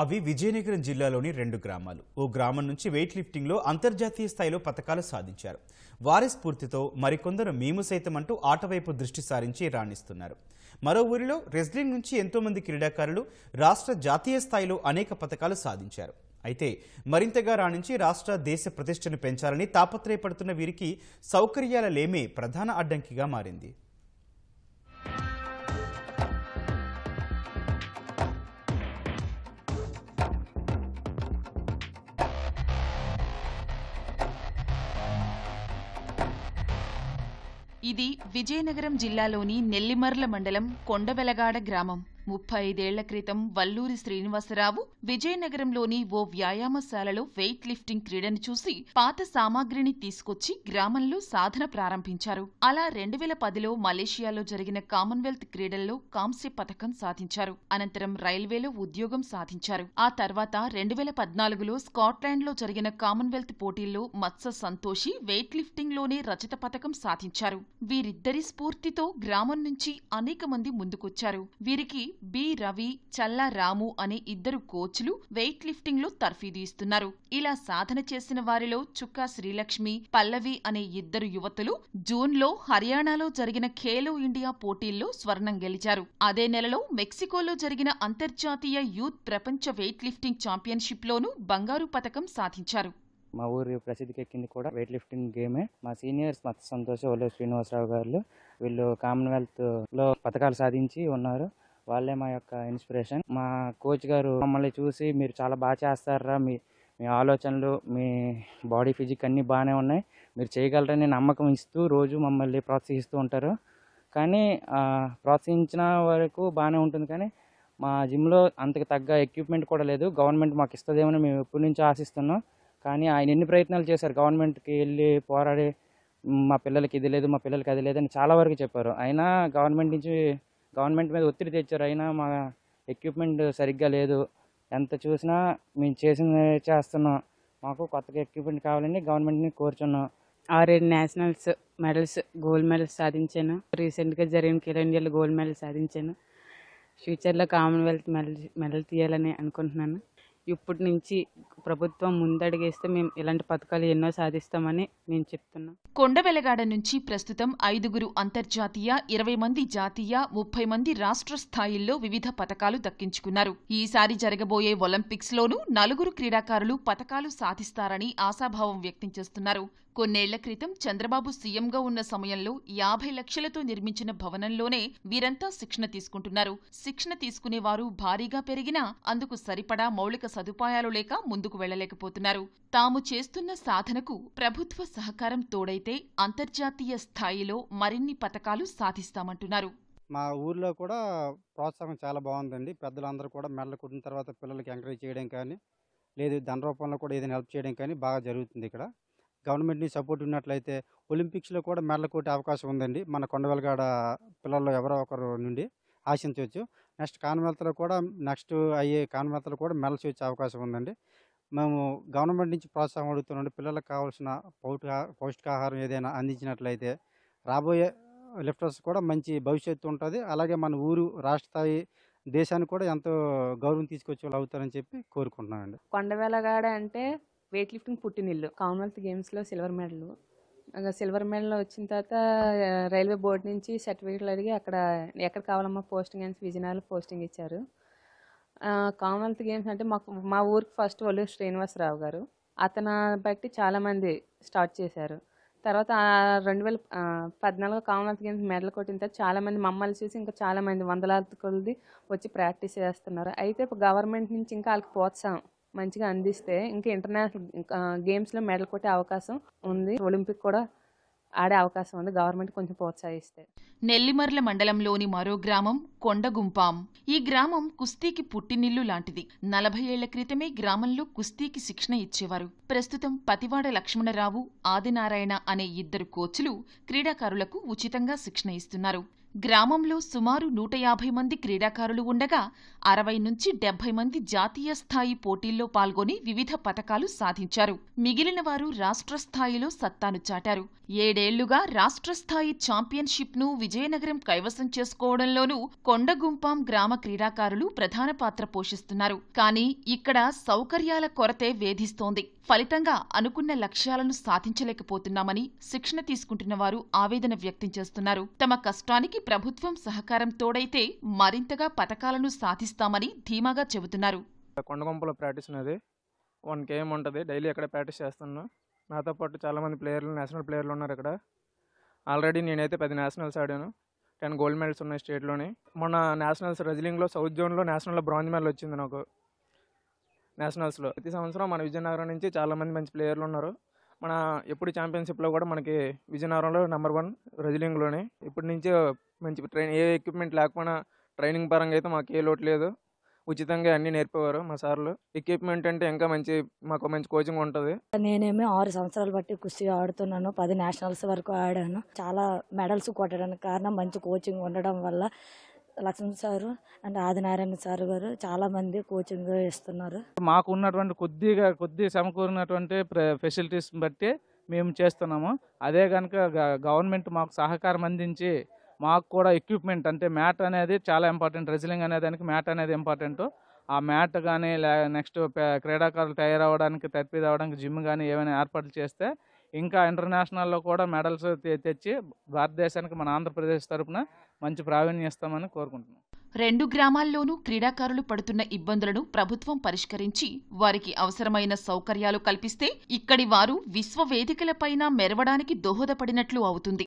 అవి విజయనగరం జిల్లాలోని రెండు గ్రామాలు ఓ గ్రామం నుంచి వెయిట్ లిఫ్టింగ్లో అంతర్జాతీయ స్థాయిలో పథకాలు సాధించారు వారి స్ఫూర్తితో మరికొందరు మేము సైతం అంటూ ఆటవైపు దృష్టి సారించి రాణిస్తున్నారు మరో ఊరిలో రెజ్లింగ్ నుంచి ఎంతోమంది క్రీడాకారులు రాష్ట్ర జాతీయ స్థాయిలో అనేక పథకాలు సాధించారు అయితే మరింతగా రాణించి రాష్ట్ర దేశ ప్రతిష్టను పెంచాలని తాపత్రయపడుతున్న వీరికి సౌకర్యాల లేమే ప్రధాన అడ్డంకిగా మారింది ఇది విజయనగరం జిల్లాలోని నెల్లిమర్ల మండలం కొండవెలగాడ గ్రామం ముప్పై ఐదేళ్ల క్రితం వల్లూరి శ్రీనివాసరావు విజయనగరంలోని ఓ వ్యాయామశాలలో వెయిట్ లిఫ్టింగ్ క్రీడను చూసి పాత సామాగ్రిని తీసుకొచ్చి గ్రామంలో సాధన ప్రారంభించారు అలా రెండు వేల పదిలో మలేషియాలో జరిగిన కామన్వెల్త్ క్రీడల్లో కాంస్య పథకం సాధించారు అనంతరం రైల్వేలో ఉద్యోగం సాధించారు ఆ తర్వాత రెండు వేల పద్నాలుగులో స్కాట్లాండ్లో జరిగిన కామన్వెల్త్ పోటీల్లో మత్స సంతోషి వెయిట్ లిఫ్టింగ్లోనే రచత పథకం సాధించారు వీరిద్దరి స్ఫూర్తితో గ్రామం నుంచి అనేక మంది ముందుకొచ్చారు వీరికి బి రవి చల్లారాము రాము అనే ఇద్దరు కోచ్లు వెయిట్ లిఫ్టింగ్ లో తర్ఫీదు ఇస్తున్నారు ఇలా సాధన చేసిన వారిలో చుక్కా శ్రీలక్ష్మి పల్లవి అనే ఇద్దరు యువతులు జూన్ లో హర్యానాలో జరిగిన ఖేలో ఇండియా పోటీల్లో స్వర్ణం గెలిచారు అదే నెలలో మెక్సికోలో జరిగిన అంతర్జాతీయ యూత్ ప్రపంచ వెయిట్ లిఫ్టింగ్ ఛాంపియన్షిప్ లోనూ బంగారు పథకం సాధించారు మా ఊరు ప్రసిద్ధికి ఎక్కింది కూడా వెయిట్ లిఫ్టింగ్ గేమే మా సీనియర్స్ మత సంతోష వాళ్ళు శ్రీనివాసరావు గారు వీళ్ళు కామన్వెల్త్ లో పథకాలు సాధించి ఉన్నారు వాళ్ళే మా యొక్క ఇన్స్పిరేషన్ మా కోచ్ గారు మమ్మల్ని చూసి మీరు చాలా బాగా చేస్తారా మీ మీ ఆలోచనలు మీ బాడీ ఫిజిక్ అన్నీ బాగానే ఉన్నాయి మీరు చేయగలరని నమ్మకం ఇస్తూ రోజు మమ్మల్ని ప్రోత్సహిస్తూ ఉంటారు కానీ ప్రోత్సహించిన వరకు బాగానే ఉంటుంది కానీ మా జిమ్లో అంతకు తగ్గ ఎక్విప్మెంట్ కూడా లేదు గవర్నమెంట్ మాకు ఇస్తుందేమని మేము ఎప్పటి నుంచో ఆశిస్తున్నాం కానీ ఆయన ఎన్ని ప్రయత్నాలు చేశారు గవర్నమెంట్కి వెళ్ళి పోరాడి మా పిల్లలకి ఇది లేదు మా పిల్లలకి అది లేదని చాలా వరకు చెప్పారు అయినా గవర్నమెంట్ నుంచి గవర్నమెంట్ మీద ఒత్తిడి తెచ్చారు అయినా మా ఎక్విప్మెంట్ సరిగ్గా లేదు ఎంత చూసినా మేము చేసిన చేస్తున్నాం మాకు కొత్తగా ఎక్విప్మెంట్ కావాలని గవర్నమెంట్ని కోరుచున్నాం ఆరేడు నేషనల్స్ మెడల్స్ గోల్డ్ మెడల్స్ సాధించాను రీసెంట్గా జరిగిన కిలో ఇండియాలో గోల్డ్ మెడల్ సాధించాను ఫ్యూచర్లో కామన్వెల్త్ మెడల్ మెడల్ తీయాలని అనుకుంటున్నాను ఇప్పటి నుంచి ప్రభుత్వం ముందడుగేస్తే మేము ఇలాంటి పథకాలు ఎన్నో సాధిస్తామని నేను చెప్తున్నాం కొండవెలగాడ నుంచి ప్రస్తుతం ఐదుగురు అంతర్జాతీయ ఇరవై మంది జాతీయ ముప్పై మంది రాష్ట్ర స్థాయిల్లో వివిధ పథకాలు దక్కించుకున్నారు ఈసారి జరగబోయే ఒలింపిక్స్ లోనూ నలుగురు క్రీడాకారులు పథకాలు సాధిస్తారని ఆశాభావం వ్యక్తం చేస్తున్నారు కొన్నేళ్ల క్రితం చంద్రబాబు సీఎంగా ఉన్న సమయంలో యాభై లక్షలతో నిర్మించిన భవనంలోనే వీరంతా శిక్షణ తీసుకుంటున్నారు శిక్షణ తీసుకునేవారు భారీగా పెరిగినా అందుకు సరిపడా మౌలిక సదుపాయాలు లేక ముందుకు ముందుకు వెళ్లలేకపోతున్నారు తాము చేస్తున్న సాధనకు ప్రభుత్వ సహకారం తోడైతే అంతర్జాతీయ స్థాయిలో మరిన్ని పథకాలు సాధిస్తామంటున్నారు మా ఊర్లో కూడా ప్రోత్సాహం చాలా బాగుందండి పెద్దలందరూ కూడా మెడలు కుట్టిన తర్వాత పిల్లలకి ఎంకరేజ్ చేయడం కానీ లేదు ధన రూపంలో కూడా ఏదైనా హెల్ప్ చేయడం కానీ బాగా జరుగుతుంది ఇక్కడ గవర్నమెంట్ని సపోర్ట్ ఉన్నట్లయితే ఒలింపిక్స్లో కూడా మెడలు కొట్టే అవకాశం ఉందండి మన కొండవెలగాడ పిల్లల్లో ఎవరో ఒకరు నుండి ఆశించవచ్చు నెక్స్ట్ కాన్వెల్త్లో కూడా నెక్స్ట్ అయ్యే కాన్వెల్త్లో కూడా మెడల్స్ వచ్చే అవకాశం ఉందండి మేము గవర్నమెంట్ నుంచి ప్రోత్సాహం అడుగుతున్నాం పిల్లలకు కావాల్సిన పౌట పౌష్టికాహారం ఏదైనా అందించినట్లయితే రాబోయే లెఫ్టర్స్ కూడా మంచి భవిష్యత్తు ఉంటుంది అలాగే మన ఊరు రాష్ట్ర స్థాయి దేశానికి కూడా ఎంతో గౌరవం తీసుకొచ్చే వాళ్ళు అవుతారని చెప్పి కోరుకుంటున్నామండి కొండవేలగాడ అంటే వెయిట్ లిఫ్టింగ్ పుట్టినిల్లు కామన్వెల్త్ గేమ్స్లో సిల్వర్ మెడల్ సిల్వర్ మెడల్ వచ్చిన తర్వాత రైల్వే బోర్డు నుంచి సర్టిఫికేట్లు అడిగి అక్కడ ఎక్కడ కావాలమ్మా పోస్టింగ్ అని విజయనగరంలో పోస్టింగ్ ఇచ్చారు కామన్వెల్త్ గేమ్స్ అంటే మాకు మా ఊరికి ఫస్ట్ వాళ్ళు శ్రీనివాసరావు గారు అతను బట్టి చాలామంది స్టార్ట్ చేశారు తర్వాత రెండు వేల పద్నాలుగు కామన్వెల్త్ గేమ్స్ మెడల్ కొట్టిన తర్వాత చాలామంది మమ్మల్ని చూసి ఇంకా చాలామంది వందలాది కొలది వచ్చి ప్రాక్టీస్ చేస్తున్నారు అయితే గవర్నమెంట్ నుంచి ఇంకా వాళ్ళకి ప్రోత్సాహం మంచిగా అందిస్తే ఇంకా ఇంటర్నేషనల్ గేమ్స్లో మెడల్ కొట్టే అవకాశం ఉంది ఒలింపిక్ కూడా ఆడే అవకాశం ఉంది గవర్నమెంట్ కొంచెం ప్రోత్సహిస్తే నెల్లిమర్ల మండలంలోని మరో గ్రామం కొండగుంపాం ఈ గ్రామం కుస్తీకి పుట్టినిల్లు లాంటిది నలభై ఏళ్ల క్రితమే గ్రామంలో కుస్తీకి శిక్షణ ఇచ్చేవారు ప్రస్తుతం పతివాడ లక్ష్మణరావు ఆదినారాయణ అనే ఇద్దరు కోచ్లు క్రీడాకారులకు ఉచితంగా శిక్షణ ఇస్తున్నారు గ్రామంలో సుమారు నూట యాభై మంది క్రీడాకారులు ఉండగా అరవై నుంచి డెబ్బై మంది జాతీయ స్థాయి పోటీల్లో పాల్గొని వివిధ పథకాలు సాధించారు మిగిలిన వారు రాష్ట్ర స్థాయిలో సత్తాను చాటారు ఏడేళ్లుగా రాష్ట్ర స్థాయి ఛాంపియన్షిప్ను విజయనగరం కైవసం చేసుకోవడంలోనూ కొండగుంపాం గ్రామ క్రీడాకారులు ప్రధాన పాత్ర పోషిస్తున్నారు కానీ ఇక్కడ సౌకర్యాల కొరతే వేధిస్తోంది ఫలితంగా అనుకున్న లక్ష్యాలను సాధించలేకపోతున్నామని శిక్షణ తీసుకుంటున్న వారు ఆవేదన వ్యక్తం చేస్తున్నారు తమ కష్టానికి ప్రభుత్వం సహకారం తోడైతే మరింతగా పథకాలను సాధిస్తామని ధీమాగా చెబుతున్నారు కొండగొంపలో ప్రాక్టీస్ ఉన్నది వన్ గేమ్ ఉంటుంది డైలీ అక్కడ ప్రాక్టీస్ చేస్తున్నా నాతో పాటు చాలామంది ప్లేయర్లు నేషనల్ ప్లేయర్లు ఉన్నారు ఇక్కడ ఆల్రెడీ నేనైతే పది నేషనల్స్ ఆడాను టెన్ గోల్డ్ మెడల్స్ ఉన్నాయి స్టేట్లోని మొన్న నేషనల్స్ రెజ్లింగ్లో సౌత్ జోన్లో నేషనల్లో బ్రాంజ్ మెడల్ వచ్చింది నాకు నేషనల్స్లో ప్రతి సంవత్సరం మన విజయనగరం నుంచి చాలామంది మంచి ప్లేయర్లు ఉన్నారు మన ఎప్పుడు ఛాంపియన్షిప్లో కూడా మనకి విజయనగరంలో నెంబర్ వన్ రెజిలింగ్లోనే ఇప్పటి నుంచి మంచి ట్రైన్ ఏ ఎక్విప్మెంట్ లేకపోయినా ట్రైనింగ్ పరంగా అయితే మాకు ఏ లోటు లేదు ఉచితంగా అన్ని నేర్పేవారు మా సార్లు ఎక్విప్మెంట్ అంటే ఇంకా మంచి మాకు మంచి కోచింగ్ ఉంటుంది నేనేమి ఆరు సంవత్సరాలు బట్టి కుస్తీ ఆడుతున్నాను పది నేషనల్స్ వరకు ఆడాను చాలా మెడల్స్ కొట్టడానికి కారణం మంచి కోచింగ్ ఉండడం వల్ల Laxman sir and Adinarayana sir గారు చాలామంది కోచింగ్ ఇస్తున్నారు మాకు ఉన్నటువంటి కొద్దిగా కొద్ది సమకూరినటువంటి ఫెసిలిటీస్ బట్టి మేము చేస్తున్నాము అదే కనుక గవర్నమెంట్ మాకు సహకారం అందించి మాకు కూడా ఎక్విప్మెంట్ అంటే మ్యాట్ అనేది చాలా ఇంపార్టెంట్ రెజ్లింగ్ అనే దానికి మ్యాట్ అనేది ఇంపార్టెంట్ ఆ మ్యాట్ కానీ నెక్స్ట్ క్రీడాకారులు తయారవడానికి తప్పిది రావడానికి జిమ్ కానీ ఏమైనా ఏర్పాట్లు చేస్తే ఇంకా ఇంటర్నేషనల్లో కూడా మెడల్స్ తెచ్చి భారతదేశానికి మన ఆంధ్రప్రదేశ్ తరఫున మంచి ప్రావీణ్యం ఇస్తామని కోరుకుంటున్నాం రెండు గ్రామాల్లోనూ క్రీడాకారులు పడుతున్న ఇబ్బందులను ప్రభుత్వం పరిష్కరించి వారికి అవసరమైన సౌకర్యాలు కల్పిస్తే ఇక్కడి వారు విశ్వవేదికలపైన మెరవడానికి దోహదపడినట్లు అవుతుంది